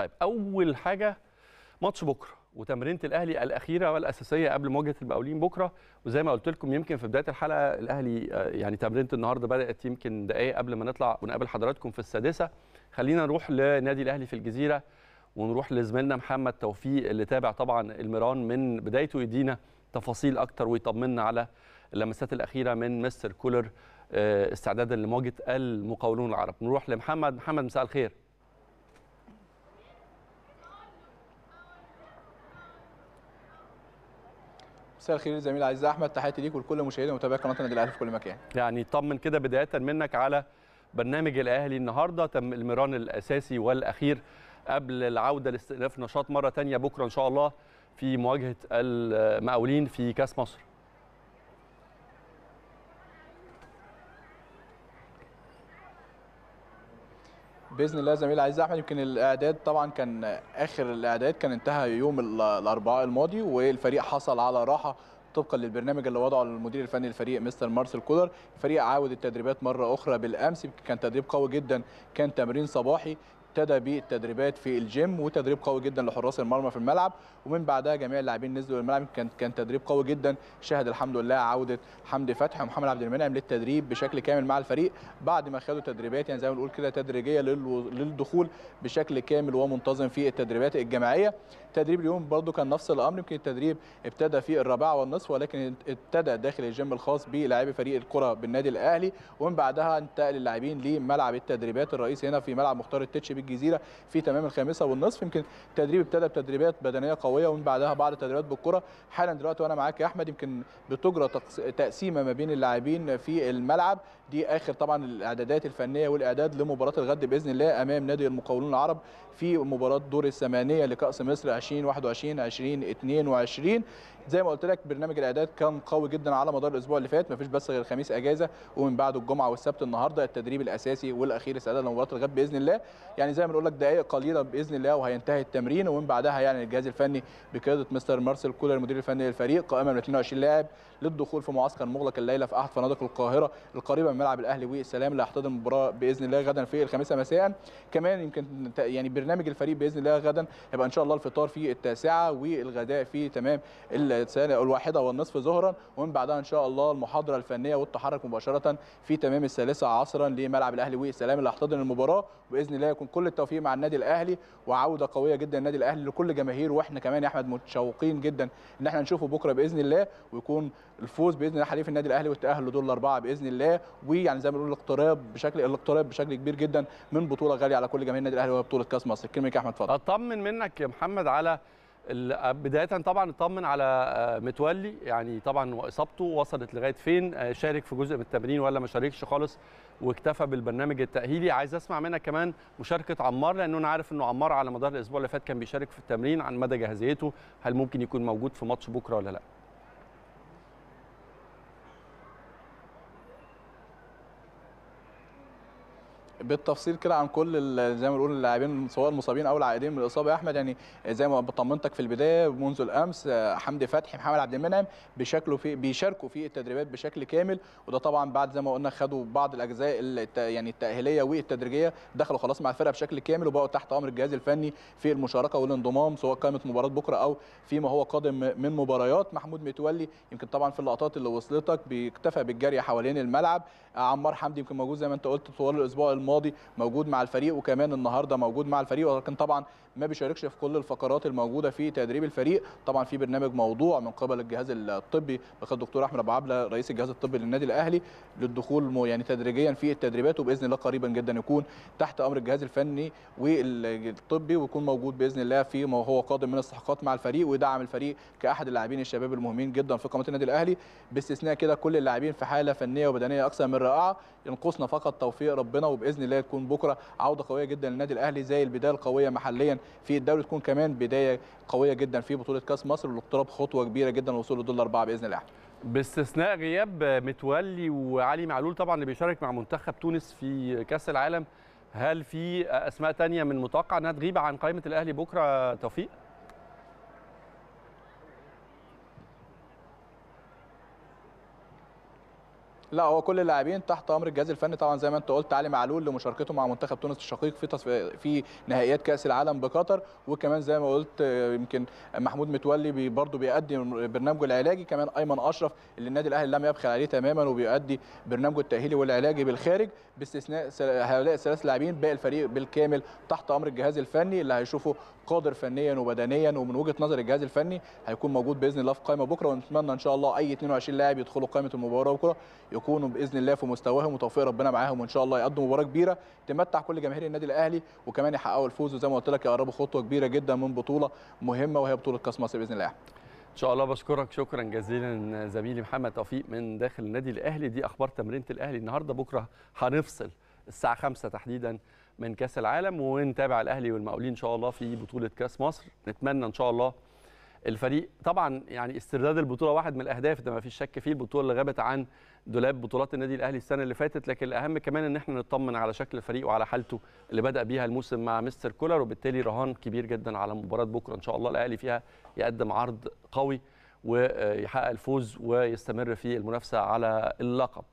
طيب اول حاجه ماتش بكره وتمرينه الاهلي الاخيره والاساسيه قبل مواجهه المقاولين بكره وزي ما قلت لكم يمكن في بدايه الحلقه الاهلي آه، يعني تمرينه النهارده بدات يمكن دقائق قبل ما نطلع ونقابل حضراتكم في السادسه خلينا نروح لنادي الاهلي في الجزيره ونروح لزميلنا محمد توفيق اللي تابع طبعا الميران من بدايته يدينا تفاصيل اكتر ويطمنا على اللمسات الاخيره من مستر كولر آه، استعدادا لمواجهه المقاولون العرب نروح لمحمد محمد مساء الخير مساء الخير زميل عزيز احمد تحياتي ليك ولكل مشاهدي ومتابعي قناه النادي الاهلي في كل مكان يعني طمن كده بدايه منك على برنامج الاهلي النهارده تم المران الاساسي والاخير قبل العوده لاستئناف نشاط مره ثانيه بكره ان شاء الله في مواجهه المقاولين في كاس مصر باذن الله زميل عزيز احمد يمكن الاعداد طبعا كان اخر الاعداد كان انتهى يوم الاربعاء الماضي والفريق حصل على راحه طبقا للبرنامج اللي وضعه المدير الفني للفريق مستر مارسيل كولر الفريق عاود التدريبات مره اخرى بالامس كان تدريب قوي جدا كان تمرين صباحي ابتدى بالتدريبات في الجيم وتدريب قوي جدا لحراس المرمى في الملعب ومن بعدها جميع اللاعبين نزلوا الملعب كان كان تدريب قوي جدا شهد الحمد لله عوده حمدي فتحي ومحمد عبد المنعم للتدريب بشكل كامل مع الفريق بعد ما خدوا تدريبات يعني زي ما بنقول كده تدريجيه للدخول بشكل كامل ومنتظم في التدريبات الجماعيه تدريب اليوم برضو كان نفس الامر يمكن التدريب ابتدى في الرابعه والنصف ولكن ابتدى داخل الجيم الخاص بلاعبي فريق الكره بالنادي الاهلي ومن بعدها انتقل اللاعبين لملعب التدريبات الرئيسي هنا في ملعب مختار التتش الجزيره في تمام الخامسه والنصف يمكن التدريب ابتدى بتدريبات بدنيه قويه ومن بعدها بعض التدريبات بالكره حالا دلوقتي وانا معاك يا احمد يمكن بتجرى تقسيمه ما بين اللاعبين في الملعب دي اخر طبعا الاعدادات الفنيه والاعداد لمباراه الغد باذن الله امام نادي المقاولون العرب في مباراه دور الثمانيه لكاس مصر 2021 2022 زي ما قلت لك برنامج الاعداد كان قوي جدا على مدار الاسبوع اللي فات مفيش بس غير الخميس اجازه ومن بعد الجمعه والسبت النهارده التدريب الاساسي والاخير استعداد لمباراه الغد باذن الله يعني زي ما بنقول لك دقائق قليله باذن الله وهينتهي التمرين ومن بعدها يعني الجهاز الفني بقياده مستر مارسيل كولر المدير الفني للفريق قائمه من 22 لاعب للدخول في معسكر مغلق الليله في احد فنادق القاهره القريبه من ملعب الاهلي والسلام اللي هيحتضن المباراه باذن الله غدا في الخامسه مساء كمان يمكن يعني برنامج الفريق باذن الله غدا هيبقى ان شاء الله الفطار في التاسعه والغداء في تمام الواحده والنصف ظهرا ومن بعدها ان شاء الله المحاضره الفنيه والتحرك مباشره في تمام الثالثه عصرا لملعب الاهلي والسلام اللي هيحتضن المباراه باذن الله يكون كل التوفيق مع النادي الاهلي وعوده قويه جدا النادي الاهلي لكل جماهيره واحنا كمان يا احمد متشوقين جدا ان احنا نشوفه بكره باذن الله ويكون الفوز باذن الله حليف النادي الاهلي والتاهل لدور الاربعه باذن الله ويعني زي ما بنقول الاقتراب بشكل الاقتراب بشكل كبير جدا من بطوله غاليه على كل جماهير النادي الاهلي وهي بطوله كاس مصر الكلمه يا احمد فضل اطمن منك يا محمد على بدايه طبعا اطمن على آه، متولي يعني طبعا اصابته وصلت لغايه فين آه، شارك في جزء من التمرين ولا ما شاركش خالص واكتفى بالبرنامج التاهيلي عايز اسمع منك كمان مشاركه عمار لانه انا عارف انه عمار على مدار الاسبوع اللي فات كان بيشارك في التمرين عن مدى جاهزيته هل ممكن يكون موجود في ماتش بكره ولا لا بالتفصيل كده عن كل زي ما بنقول اللاعبين سواء المصابين او العائدين من الاصابه يا احمد يعني زي ما بطمنتك في البدايه منذ الامس آه، حمدي فتحي محمد عبد المنعم بشكله في بيشاركوا في التدريبات بشكل كامل وده طبعا بعد زي ما قلنا خدوا بعض الاجزاء يعني التاهيليه والتدريجيه دخلوا خلاص مع الفرقه بشكل كامل وبقوا تحت امر الجهاز الفني في المشاركه والانضمام سواء قائمه مباراه بكره او فيما هو قادم من مباريات محمود متولي يمكن طبعا في اللقطات اللي وصلتك بيكتفى بالجري حوالين الملعب آه، عمار حمدي يمكن موجود زي ما انت قلت طوال الاسبوع الماضي الماضي موجود مع الفريق وكمان النهارده موجود مع الفريق ولكن طبعا ما بيشاركش في كل الفقرات الموجوده في تدريب الفريق طبعا في برنامج موضوع من قبل الجهاز الطبي بخد الدكتور احمد ابو عبله رئيس الجهاز الطبي للنادي الاهلي للدخول يعني تدريجيا في التدريبات وباذن الله قريبا جدا يكون تحت امر الجهاز الفني والطبي ويكون موجود باذن الله في ما هو قادم من الصفقات مع الفريق ويدعم الفريق كاحد اللاعبين الشباب المهمين جدا في قامه النادي الاهلي باستثناء كده كل اللاعبين في حاله فنيه وبدنيه اكثر من رائعه ينقصنا فقط توفيق ربنا وباذن الله تكون بكره عوده قويه جدا للنادي الاهلي زي البدايه القويه محليا في الدوري تكون كمان بدايه قويه جدا في بطوله كاس مصر والاقتراب خطوه كبيره جدا للوصول للدولار الاربعه باذن الله باستثناء غياب متولي وعلي معلول طبعا اللي بيشارك مع منتخب تونس في كاس العالم هل في اسماء تانية من متوقع انها تغيب عن قائمه الاهلي بكره توفيق لا هو كل اللاعبين تحت امر الجهاز الفني طبعا زي ما انت قلت علي معلول لمشاركته مع منتخب تونس الشقيق في تصف... في نهائيات كاس العالم بقطر وكمان زي ما قلت يمكن محمود متولي بي برضه بيؤدي برنامجه العلاجي كمان ايمن اشرف اللي النادي الاهلي لم يبخل عليه تماما وبيؤدي برنامجه التاهيلي والعلاجي بالخارج باستثناء هؤلاء الثلاث لاعبين باقي الفريق بالكامل تحت امر الجهاز الفني اللي هيشوفه قادر فنيا وبدنيا ومن وجهه نظر الجهاز الفني هيكون موجود باذن الله في قائمه بكره ونتمنى ان شاء الله اي 22 لاعب يدخلوا قائمه المباراه بكره يكونوا باذن الله في مستواهم وتوفيق ربنا معاهم وان شاء الله يقدموا مباراه كبيره تمتع كل جماهير النادي الاهلي وكمان يحققوا الفوز وزي ما قلت لك يقربوا خطوه كبيره جدا من بطوله مهمه وهي بطوله كاس مصر باذن الله ان شاء الله بشكرك شكرا جزيلا زميلي محمد توفيق من داخل النادي الاهلي دي اخبار تمرينه الاهلي النهارده بكره هنفصل الساعه 5 تحديدا من كاس العالم ونتابع الاهلي والمقاولين ان شاء الله في بطوله كاس مصر نتمنى ان شاء الله الفريق طبعا يعني استرداد البطوله واحد من الاهداف ده ما فيش شك فيه البطوله اللي غابت عن دولاب بطولات النادي الاهلي السنه اللي فاتت لكن الاهم كمان ان احنا نطمن على شكل الفريق وعلى حالته اللي بدا بيها الموسم مع مستر كولر وبالتالي رهان كبير جدا على مباراه بكره ان شاء الله الاهلي فيها يقدم عرض قوي ويحقق الفوز ويستمر في المنافسه على اللقب